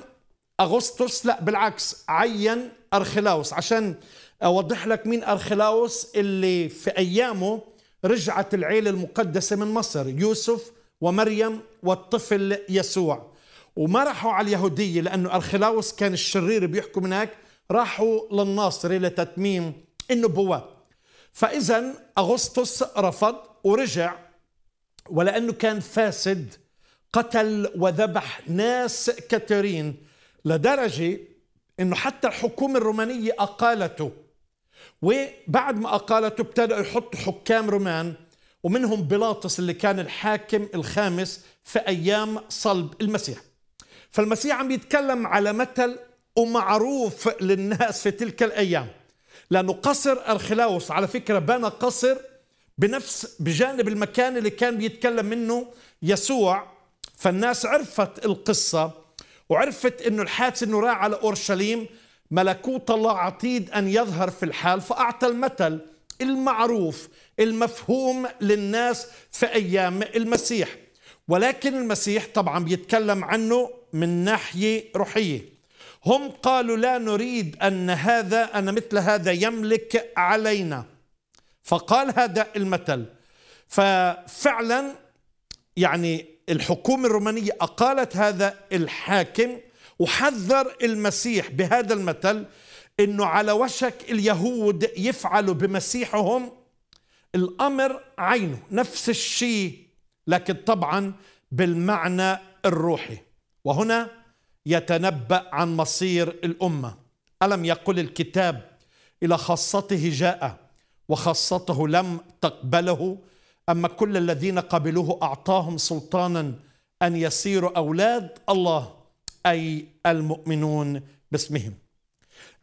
اغسطس لا بالعكس عين ارخلاوس عشان اوضح لك مين ارخلاوس اللي في ايامه رجعت العيله المقدسه من مصر يوسف ومريم والطفل يسوع وما راحوا على اليهوديه لانه ارخلاوس كان الشرير بيحكم هناك راحوا للناصر لتتميم النبوة فإذا أغسطس رفض ورجع ولأنه كان فاسد قتل وذبح ناس كثيرين لدرجة أنه حتى الحكومة الرومانية أقالته وبعد ما أقالته ابتدأوا يحطوا حكام رومان ومنهم بيلاطس اللي كان الحاكم الخامس في أيام صلب المسيح فالمسيح عم يتكلم على مثل ومعروف للناس في تلك الأيام لأنه قصر أرخلاوس على فكرة بنى قصر بنفس بجانب المكان اللي كان بيتكلم منه يسوع فالناس عرفت القصة وعرفت أنه الحادث أنه راح على أورشليم ملكوت الله عتيد أن يظهر في الحال فأعطى المثل المعروف المفهوم للناس في أيام المسيح ولكن المسيح طبعا بيتكلم عنه من ناحية روحية هم قالوا لا نريد أن هذا أن مثل هذا يملك علينا فقال هذا المثل ففعلا يعني الحكومة الرومانية أقالت هذا الحاكم وحذر المسيح بهذا المثل أنه على وشك اليهود يفعلوا بمسيحهم الأمر عينه نفس الشيء لكن طبعا بالمعنى الروحي وهنا يتنبأ عن مصير الأمة ألم يقل الكتاب إلى خاصته جاء وخاصته لم تقبله أما كل الذين قبلوه أعطاهم سلطانا أن يسيروا أولاد الله أي المؤمنون باسمهم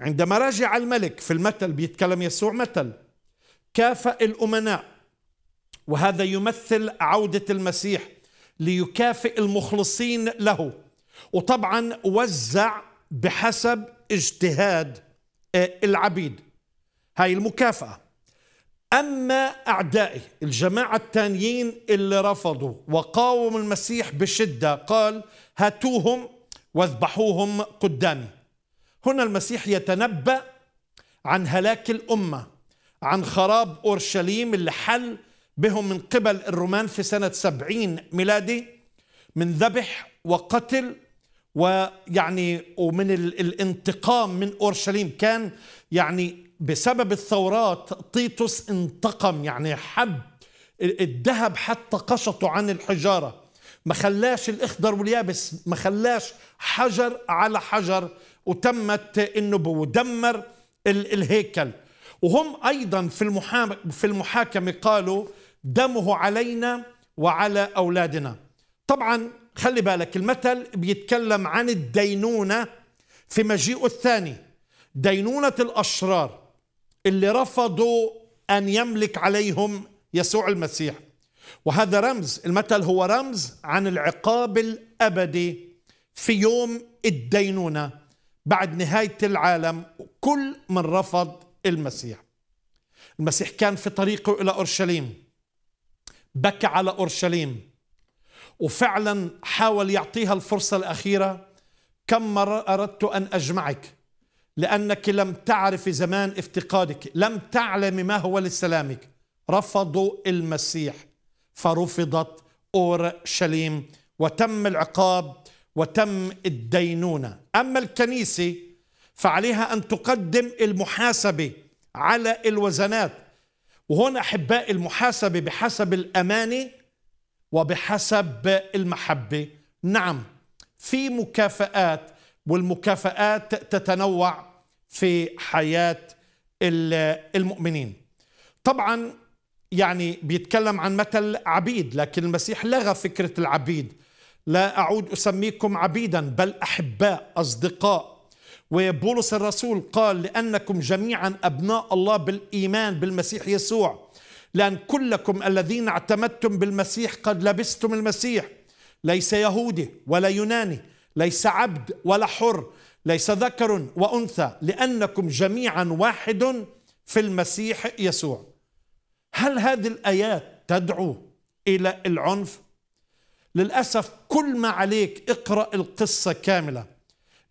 عندما راجع الملك في المثل بيتكلم يسوع مثل كافأ الأمناء وهذا يمثل عودة المسيح ليكافئ المخلصين له وطبعا وزع بحسب اجتهاد آه، العبيد هاي المكافأة أما أعدائي الجماعة التانيين اللي رفضوا وقاوموا المسيح بشدة قال هاتوهم واذبحوهم قدامي هنا المسيح يتنبأ عن هلاك الأمة عن خراب أورشليم اللي حل بهم من قبل الرومان في سنة سبعين ميلادي من ذبح وقتل ويعني ومن الانتقام من اورشليم كان يعني بسبب الثورات تيتوس انتقم يعني حب الذهب حتى قشطه عن الحجاره ما خلاش الاخضر واليابس ما خلاش حجر على حجر وتمت النبوه ودمر الهيكل وهم ايضا في في المحاكمه قالوا دمه علينا وعلى اولادنا طبعا خلي بالك المثل بيتكلم عن الدينونة في مجيئه الثاني دينونة الأشرار اللي رفضوا أن يملك عليهم يسوع المسيح وهذا رمز المثل هو رمز عن العقاب الأبدي في يوم الدينونة بعد نهاية العالم كل من رفض المسيح المسيح كان في طريقه إلى أورشليم بكى على أورشليم وفعلا حاول يعطيها الفرصة الأخيرة كم مرة أردت أن أجمعك لأنك لم تعرف زمان افتقادك لم تعلم ما هو لسلامك رفضوا المسيح فرفضت أورشليم وتم العقاب وتم الدينونة أما الكنيسة فعليها أن تقدم المحاسبة على الوزنات وهنا أحباء المحاسبة بحسب الأمانة وبحسب المحبه نعم في مكافآت والمكافآت تتنوع في حياه المؤمنين طبعا يعني بيتكلم عن مثل عبيد لكن المسيح لغى فكره العبيد لا اعود اسميكم عبيدا بل احباء اصدقاء وبولس الرسول قال لانكم جميعا ابناء الله بالايمان بالمسيح يسوع لأن كلكم الذين اعتمدتم بالمسيح قد لبستم المسيح ليس يهودي ولا يوناني ليس عبد ولا حر ليس ذكر وأنثى لأنكم جميعا واحد في المسيح يسوع هل هذه الآيات تدعو إلى العنف؟ للأسف كل ما عليك اقرأ القصة كاملة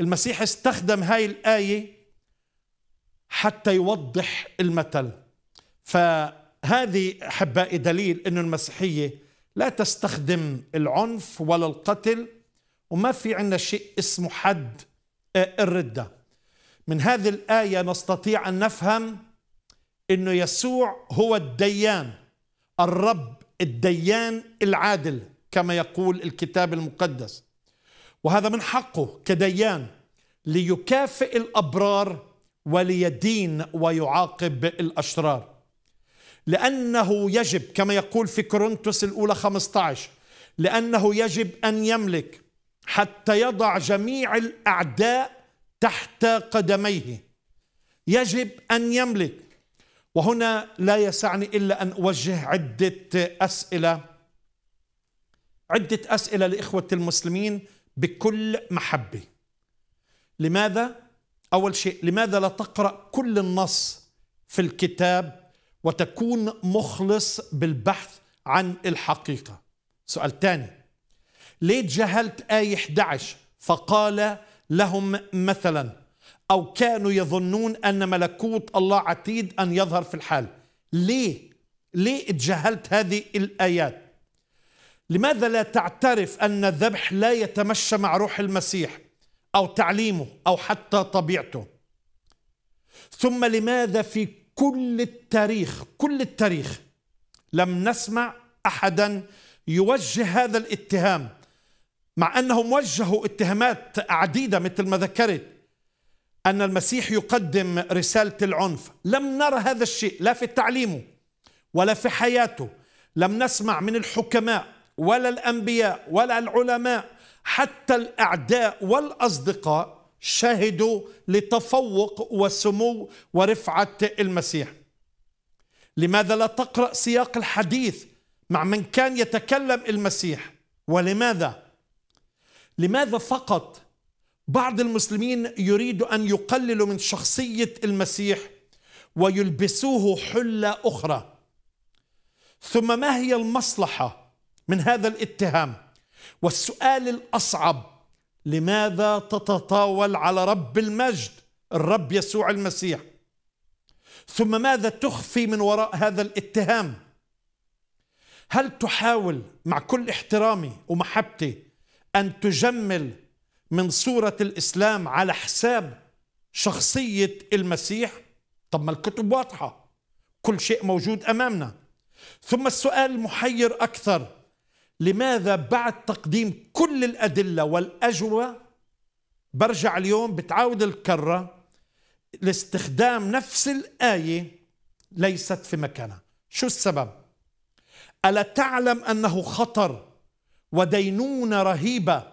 المسيح استخدم هاي الآية حتى يوضح المثل ف هذه احبائي دليل أن المسيحيه لا تستخدم العنف ولا القتل وما في عندنا شيء اسمه حد الرده من هذه الايه نستطيع ان نفهم انه يسوع هو الديان الرب الديان العادل كما يقول الكتاب المقدس وهذا من حقه كديان ليكافئ الابرار وليدين ويعاقب الاشرار لأنه يجب كما يقول في كورنثوس الأولى 15 لأنه يجب أن يملك حتى يضع جميع الأعداء تحت قدميه يجب أن يملك وهنا لا يسعني إلا أن أوجه عدة أسئلة عدة أسئلة لإخوة المسلمين بكل محبة لماذا؟ أول شيء لماذا لا تقرأ كل النص في الكتاب وتكون مخلص بالبحث عن الحقيقة سؤال تاني ليه جهلت آية 11 فقال لهم مثلا أو كانوا يظنون أن ملكوت الله عتيد أن يظهر في الحال ليه؟ ليه اتجهلت هذه الآيات؟ لماذا لا تعترف أن الذبح لا يتمشى مع روح المسيح أو تعليمه أو حتى طبيعته؟ ثم لماذا في كل التاريخ كل التاريخ لم نسمع احدا يوجه هذا الاتهام مع انهم وجهوا اتهامات عديده مثل ما ذكرت ان المسيح يقدم رساله العنف لم نرى هذا الشيء لا في تعليمه ولا في حياته لم نسمع من الحكماء ولا الانبياء ولا العلماء حتى الاعداء والاصدقاء شهدوا لتفوق وسمو ورفعة المسيح لماذا لا تقرأ سياق الحديث مع من كان يتكلم المسيح ولماذا لماذا فقط بعض المسلمين يريد أن يقللوا من شخصية المسيح ويلبسوه حلة أخرى ثم ما هي المصلحة من هذا الاتهام والسؤال الأصعب لماذا تتطاول على رب المجد الرب يسوع المسيح ثم ماذا تخفي من وراء هذا الاتهام هل تحاول مع كل احترامي ومحبتي ان تجمل من صوره الاسلام على حساب شخصيه المسيح طب ما الكتب واضحه كل شيء موجود امامنا ثم السؤال المحير اكثر لماذا بعد تقديم كل الأدلة والأجوبة برجع اليوم بتعاود الكرة لاستخدام نفس الآية ليست في مكانها شو السبب؟ ألا تعلم أنه خطر ودينونة رهيبة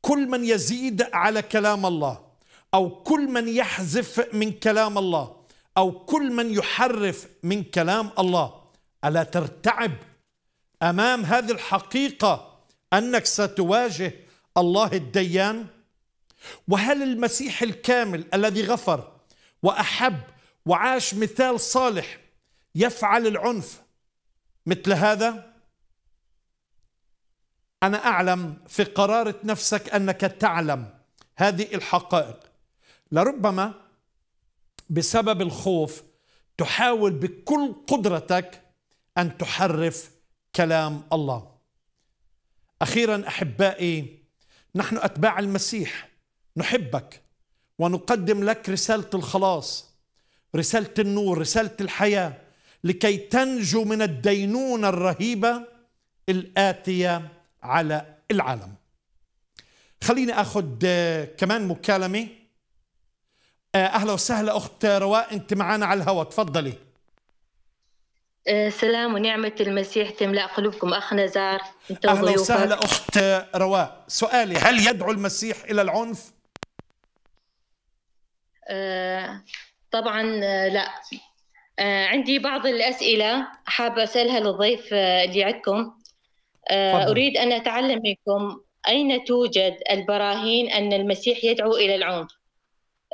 كل من يزيد على كلام الله أو كل من يحذف من كلام الله أو كل من يحرف من كلام الله ألا ترتعب امام هذه الحقيقه انك ستواجه الله الديان وهل المسيح الكامل الذي غفر واحب وعاش مثال صالح يفعل العنف مثل هذا انا اعلم في قراره نفسك انك تعلم هذه الحقائق لربما بسبب الخوف تحاول بكل قدرتك ان تحرف كلام الله اخيرا احبائي نحن اتباع المسيح نحبك ونقدم لك رساله الخلاص رساله النور رساله الحياه لكي تنجو من الدينونه الرهيبه الاتيه على العالم خليني اخذ آه، كمان مكالمه آه، اهلا وسهلا اخت رواء انت معنا على الهواء تفضلي آه، سلام ونعمة المسيح تملأ قلوبكم أخ نزار أهلا وسهلا أخت رواء سؤالي هل يدعو المسيح إلى العنف؟ آه، طبعا آه، لا عندي بعض الأسئلة حابة أسألها للضيف اللي عندكم أريد أن أتعلم منكم أين توجد البراهين أن المسيح يدعو إلى العنف؟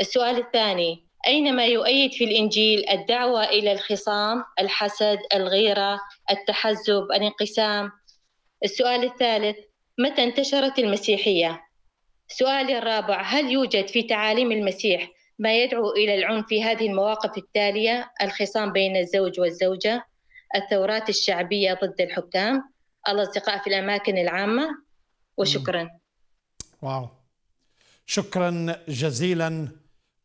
السؤال الثاني أينما يؤيد في الإنجيل الدعوة إلى الخصام، الحسد، الغيرة، التحزب، الانقسام. السؤال الثالث: متى انتشرت المسيحية؟ سؤالي الرابع: هل يوجد في تعاليم المسيح ما يدعو إلى العنف في هذه المواقف التالية: الخصام بين الزوج والزوجة، الثورات الشعبية ضد الحكام، الأصدقاء في الأماكن العامة، وشكرا. واو. شكرا جزيلا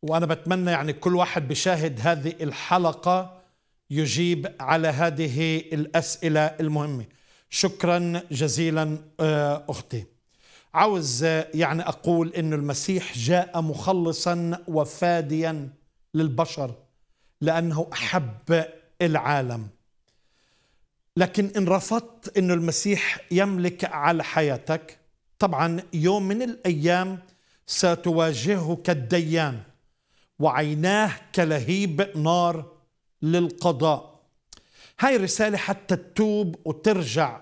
وانا بتمنى يعني كل واحد بشاهد هذه الحلقه يجيب على هذه الاسئله المهمه شكرا جزيلا آه، اختي عاوز آه، يعني اقول ان المسيح جاء مخلصا وفاديا للبشر لانه احب العالم لكن ان رفضت ان المسيح يملك على حياتك طبعا يوم من الايام ستواجهك الديان وعيناه كلهيب نار للقضاء هاي رسالة حتى تتوب وترجع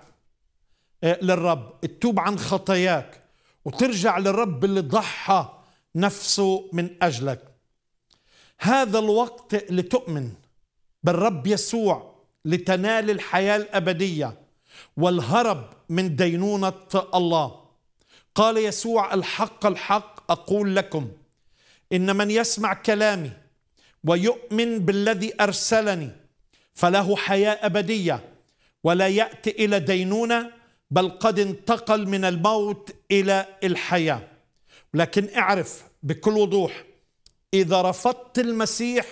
آه، للرب تتوب عن خطاياك وترجع للرب اللي ضحى نفسه من أجلك هذا الوقت لتؤمن بالرب يسوع لتنال الحياة الأبدية والهرب من دينونة الله قال يسوع الحق الحق أقول لكم ان من يسمع كلامي ويؤمن بالذي ارسلني فله حياه ابديه ولا ياتي الى دينونه بل قد انتقل من الموت الى الحياه لكن اعرف بكل وضوح اذا رفضت المسيح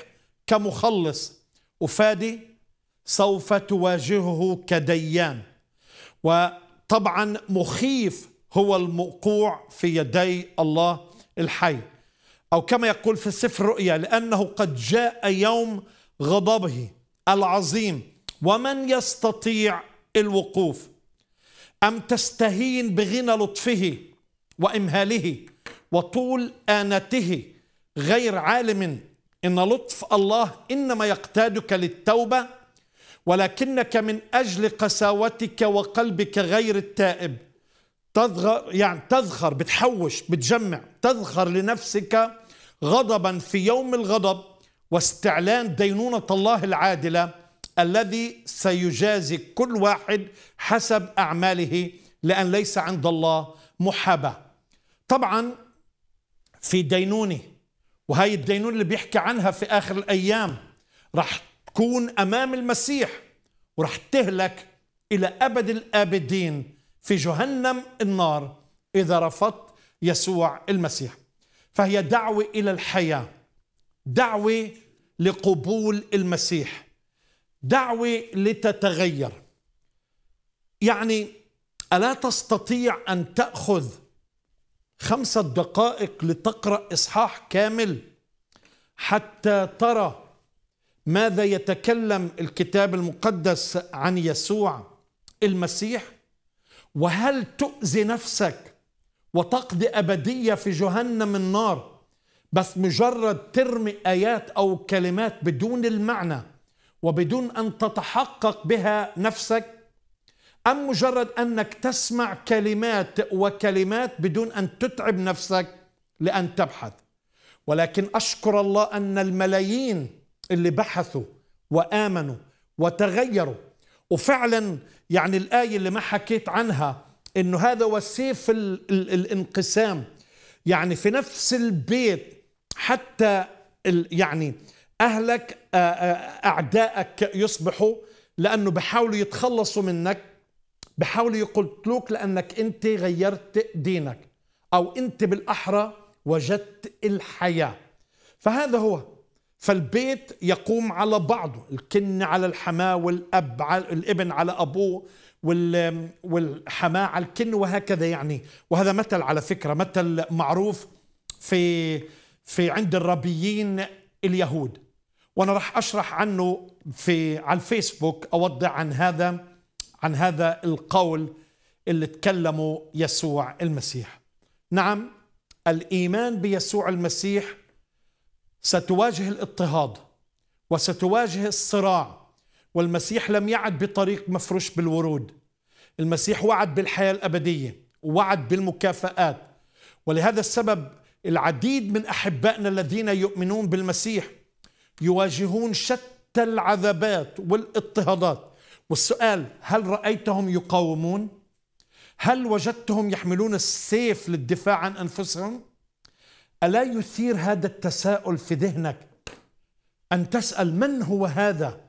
كمخلص وفادي سوف تواجهه كديان وطبعا مخيف هو الموقوع في يدي الله الحي أو كما يقول في سفر الرؤيا لأنه قد جاء يوم غضبه العظيم ومن يستطيع الوقوف أم تستهين بغنى لطفه وإمهاله وطول آنته غير عالم إن لطف الله إنما يقتادك للتوبة ولكنك من أجل قساوتك وقلبك غير التائب تذخر يعني تذخر بتحوش بتجمع تذخر لنفسك غضبا في يوم الغضب واستعلان دينونة الله العادلة الذي سيجازي كل واحد حسب أعماله لأن ليس عند الله محابة طبعا في دينونة وهي الدينونة اللي بيحكي عنها في آخر الأيام رح تكون أمام المسيح ورح تهلك إلى أبد الآبدين في جهنم النار إذا رفضت يسوع المسيح فهي دعوة إلى الحياة دعوة لقبول المسيح دعوة لتتغير يعني ألا تستطيع أن تأخذ خمسة دقائق لتقرأ إصحاح كامل حتى ترى ماذا يتكلم الكتاب المقدس عن يسوع المسيح وهل تؤذي نفسك وتقضي أبدية في جهنم النار بس مجرد ترمي آيات أو كلمات بدون المعنى وبدون أن تتحقق بها نفسك أم مجرد أنك تسمع كلمات وكلمات بدون أن تتعب نفسك لأن تبحث ولكن أشكر الله أن الملايين اللي بحثوا وآمنوا وتغيروا وفعلا يعني الآية اللي ما حكيت عنها إنه هذا وسيف الـ الـ الانقسام يعني في نفس البيت حتى يعني أهلك أعدائك يصبحوا لأنه بحاولوا يتخلصوا منك بحاولوا يقتلوك لأنك أنت غيرت دينك أو أنت بالأحرى وجدت الحياة فهذا هو فالبيت يقوم على بعضه الكن على الحماه والاب على الابن على ابوه والحماه على الكن وهكذا يعني وهذا مثل على فكره مثل معروف في في عند الربيين اليهود وانا راح اشرح عنه في على الفيسبوك اوضح عن هذا عن هذا القول اللي تكلمه يسوع المسيح نعم الايمان بيسوع المسيح ستواجه الاضطهاد وستواجه الصراع والمسيح لم يعد بطريق مفروش بالورود المسيح وعد بالحياة الأبدية ووعد بالمكافآت ولهذا السبب العديد من أحبائنا الذين يؤمنون بالمسيح يواجهون شتى العذابات والاضطهادات والسؤال هل رأيتهم يقاومون؟ هل وجدتهم يحملون السيف للدفاع عن أنفسهم؟ ألا يثير هذا التساؤل في ذهنك أن تسأل من هو هذا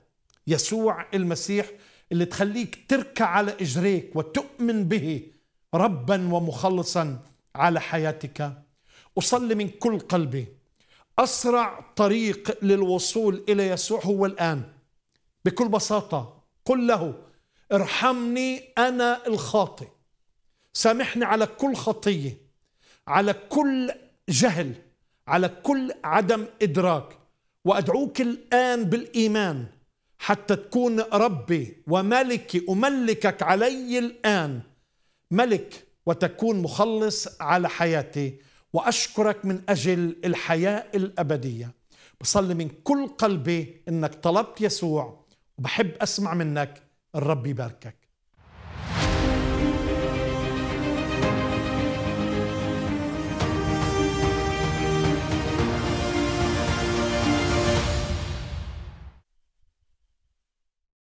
يسوع المسيح اللي تخليك تركع على إجريك وتؤمن به ربا ومخلصا على حياتك أصلي من كل قلبي أسرع طريق للوصول إلى يسوع هو الآن بكل بساطة قل له ارحمني أنا الخاطئ سامحني على كل خطية على كل جهل على كل عدم إدراك وأدعوك الآن بالإيمان حتى تكون ربي وملكي أملكك علي الآن ملك وتكون مخلص على حياتي وأشكرك من أجل الحياة الأبدية بصلي من كل قلبي إنك طلبت يسوع وبحب أسمع منك الرب يباركك